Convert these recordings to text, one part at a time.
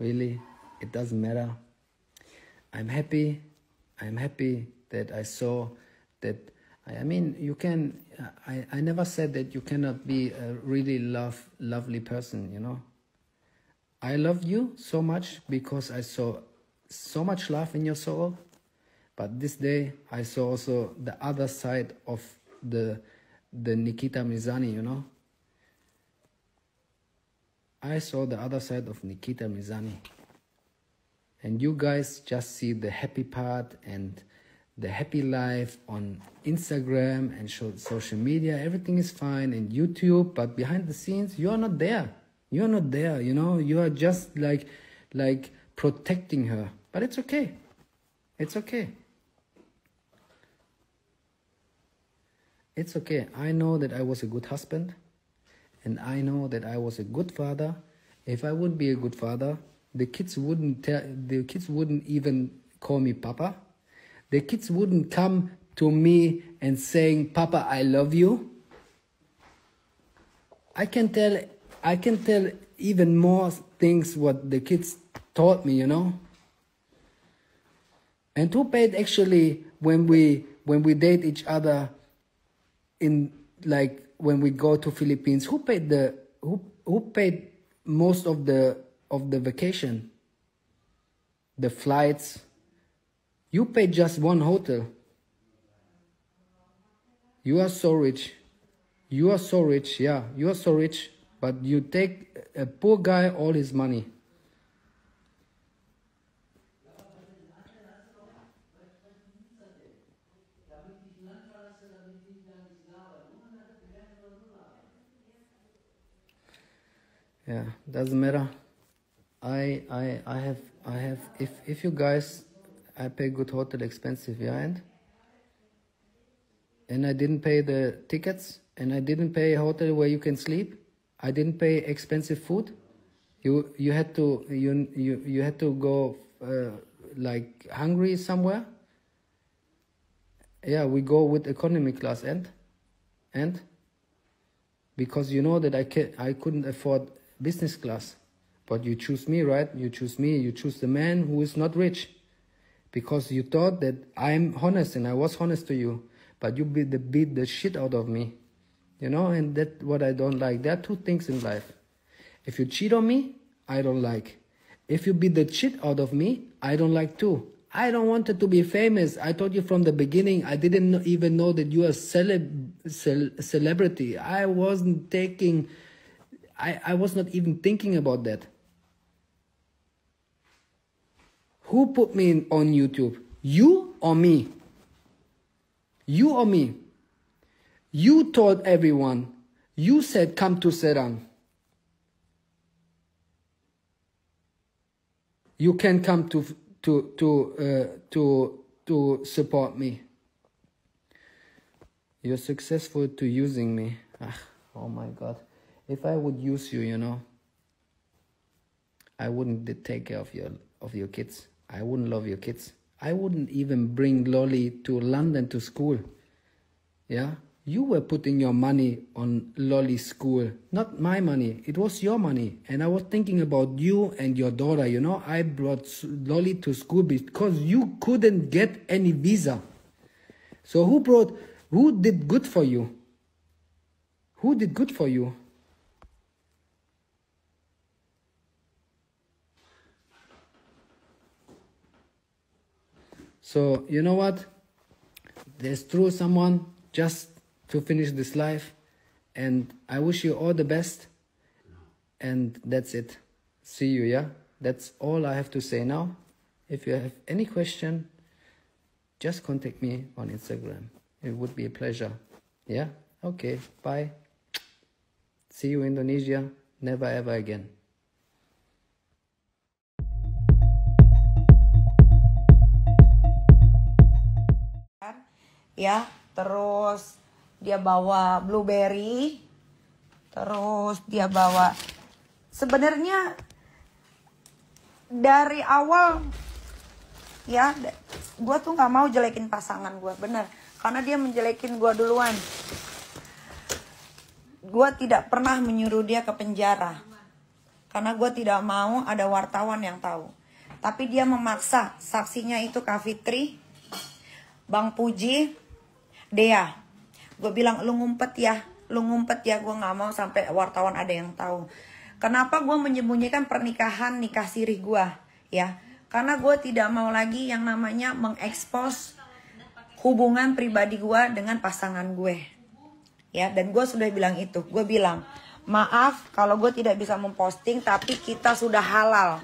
Really, it doesn't matter. I'm happy. I'm happy that I saw that. I, I mean, you can. I, I never said that you cannot be a really love lovely person. You know. I love you so much because I saw so much love in your soul. But this day, I saw also the other side of the the Nikita Mizani. You know I saw the other side of Nikita Mizani. And you guys just see the happy part and the happy life on Instagram and social media. Everything is fine and YouTube, but behind the scenes, you are not there. You are not there, you know? You are just like, like protecting her. But it's okay. It's okay. It's okay. I know that I was a good husband and I know that I was a good father. If I would be a good father, the kids wouldn't tell, the kids wouldn't even call me papa. The kids wouldn't come to me and saying, "Papa, I love you." I can tell I can tell even more things what the kids taught me, you know. And paid actually when we when we date each other in like when we go to Philippines, who paid the who who paid most of the of the vacation? The flights. You paid just one hotel. You are so rich. You are so rich, yeah. You are so rich, but you take a poor guy all his money. yeah doesn't matter i i i have i have if if you guys i pay good hotel expensive yeah and and i didn't pay the tickets and i didn't pay a hotel where you can sleep i didn't pay expensive food you you had to you you you had to go uh, like hungry somewhere yeah we go with economy class and and because you know that i can i couldn't afford business class. But you choose me, right? You choose me. You choose the man who is not rich because you thought that I'm honest and I was honest to you. But you beat the, beat the shit out of me. You know, and that what I don't like. There are two things in life. If you cheat on me, I don't like. If you beat the shit out of me, I don't like too. I don't wanted to be famous. I told you from the beginning. I didn't even know that you are celeb, cel celebrity. I wasn't taking I, I was not even thinking about that. Who put me in, on YouTube? You or me? You or me? You told everyone. You said, come to Serang. You can come to to to uh, to to support me. You're successful to using me. Ah, oh my God if I would use you, you know, I wouldn't take care of your of your kids. I wouldn't love your kids. I wouldn't even bring Lolly to London to school. Yeah? You were putting your money on Lolly's school, not my money. It was your money. And I was thinking about you and your daughter, you know? I brought Lolly to school because you couldn't get any visa. So who brought, who did good for you? Who did good for you? So you know what? There's through someone just to finish this life, and I wish you all the best. And that's it. See you, yeah? That's all I have to say now. If you have any question, just contact me on Instagram. It would be a pleasure. Yeah? Okay. Bye. See you, Indonesia. Never ever again. ya terus dia bawa blueberry terus dia bawa sebenarnya dari awal ya gue tuh nggak mau jelekin pasangan gue bener karena dia menjelekin gue duluan gue tidak pernah menyuruh dia ke penjara karena gue tidak mau ada wartawan yang tahu tapi dia memaksa saksinya itu Kak Fitri Bang Puji Dea, gue bilang lu ngumpet ya, lu ngumpet ya, gue nggak mau sampai wartawan ada yang tahu. Kenapa gue menyembunyikan pernikahan nikah siri gue, ya? Karena gue tidak mau lagi yang namanya mengekspos hubungan pribadi gue dengan pasangan gue, ya. Dan gue sudah bilang itu, gue bilang maaf kalau gue tidak bisa memposting, tapi kita sudah halal,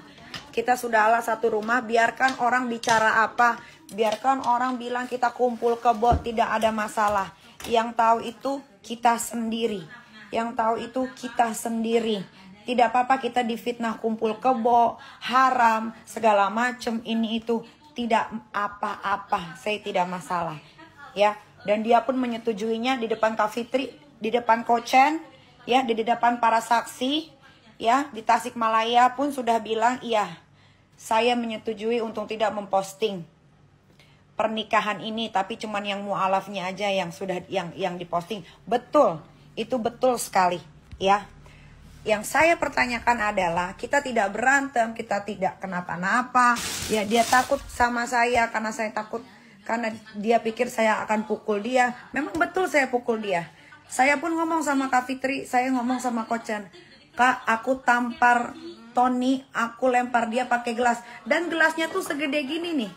kita sudah halal satu rumah, biarkan orang bicara apa, Biarkan orang bilang kita kumpul kebo tidak ada masalah. Yang tahu itu kita sendiri. Yang tahu itu kita sendiri. Tidak apa-apa kita difitnah kumpul kebo, haram, segala macam ini itu tidak apa-apa. Saya tidak masalah. Ya, dan dia pun menyetujuinya di depan Kak Fitri, di depan Kocen, ya, di depan para saksi, ya, di Tasikmalaya pun sudah bilang iya. Saya menyetujui untuk tidak memposting pernikahan ini tapi cuman yang mualafnya aja yang sudah yang yang diposting. Betul, itu betul sekali, ya. Yang saya pertanyakan adalah kita tidak berantem, kita tidak kenapa-napa. Ya dia takut sama saya karena saya takut karena dia pikir saya akan pukul dia. Memang betul saya pukul dia. Saya pun ngomong sama Kak Fitri, saya ngomong sama Kocan. Kak, aku tampar Tony, aku lempar dia pakai gelas. Dan gelasnya tuh segede gini nih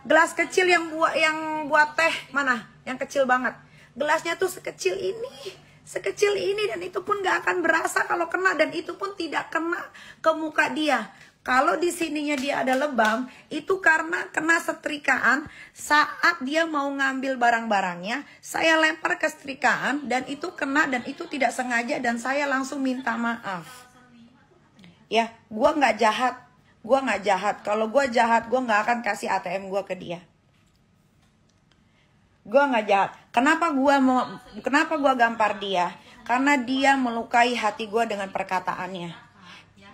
Gelas kecil yang buat yang buat teh mana? Yang kecil banget. Gelasnya tuh sekecil ini, sekecil ini dan itu pun gak akan berasa kalau kena dan itu pun tidak kena ke muka dia. Kalau di sininya dia ada lebam, itu karena kena setrikaan saat dia mau ngambil barang-barangnya, saya lempar ke setrikaan dan itu kena dan itu tidak sengaja dan saya langsung minta maaf. Ya, gua nggak jahat, gue nggak jahat kalau gue jahat gue nggak akan kasih ATM gue ke dia gue nggak jahat kenapa gue kenapa gue gampar dia karena dia melukai hati gue dengan perkataannya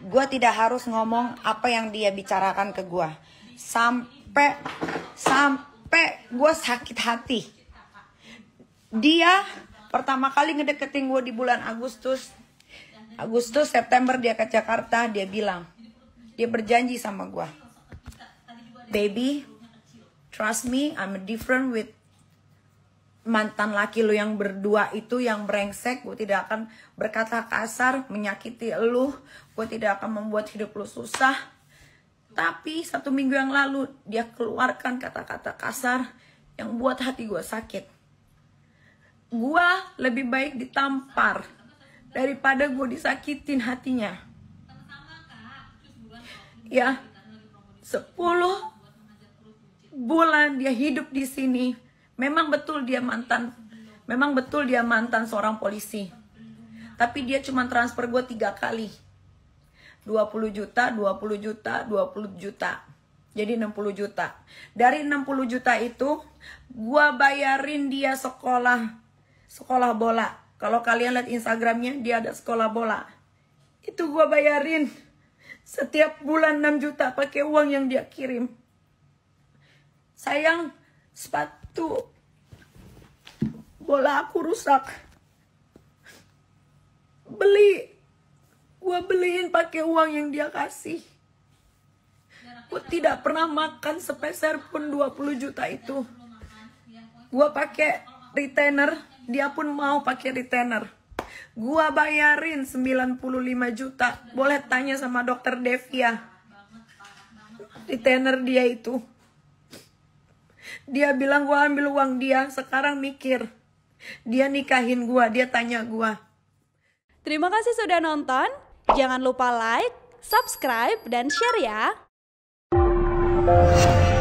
gue tidak harus ngomong apa yang dia bicarakan ke gue sampai sampai gue sakit hati dia pertama kali ngedeketin gue di bulan Agustus Agustus September dia ke Jakarta dia bilang dia berjanji sama gue. Baby, trust me, I'm different with mantan laki lu yang berdua itu yang brengsek gue tidak akan berkata kasar menyakiti lu gue tidak akan membuat hidup lu susah tapi satu minggu yang lalu dia keluarkan kata-kata kasar yang buat hati gue sakit gue lebih baik ditampar daripada gue disakitin hatinya ya 10 bulan dia hidup di sini memang betul dia mantan memang betul dia mantan seorang polisi tapi dia cuma transfer gue tiga kali 20 juta 20 juta 20 juta jadi 60 juta dari 60 juta itu gue bayarin dia sekolah sekolah bola kalau kalian lihat instagramnya dia ada sekolah bola itu gue bayarin setiap bulan 6 juta pakai uang yang dia kirim. Sayang, sepatu bola aku rusak. Beli. gue beliin pakai uang yang dia kasih. Gue tidak pernah makan sepeser pun 20 juta itu. Gue pakai retainer, dia pun mau pakai retainer. Gua bayarin 95 juta. Boleh tanya sama dokter Devia. Di tenor dia itu. Dia bilang gua ambil uang dia. Sekarang mikir. Dia nikahin gua, dia tanya gua. Terima kasih sudah nonton. Jangan lupa like, subscribe, dan share ya.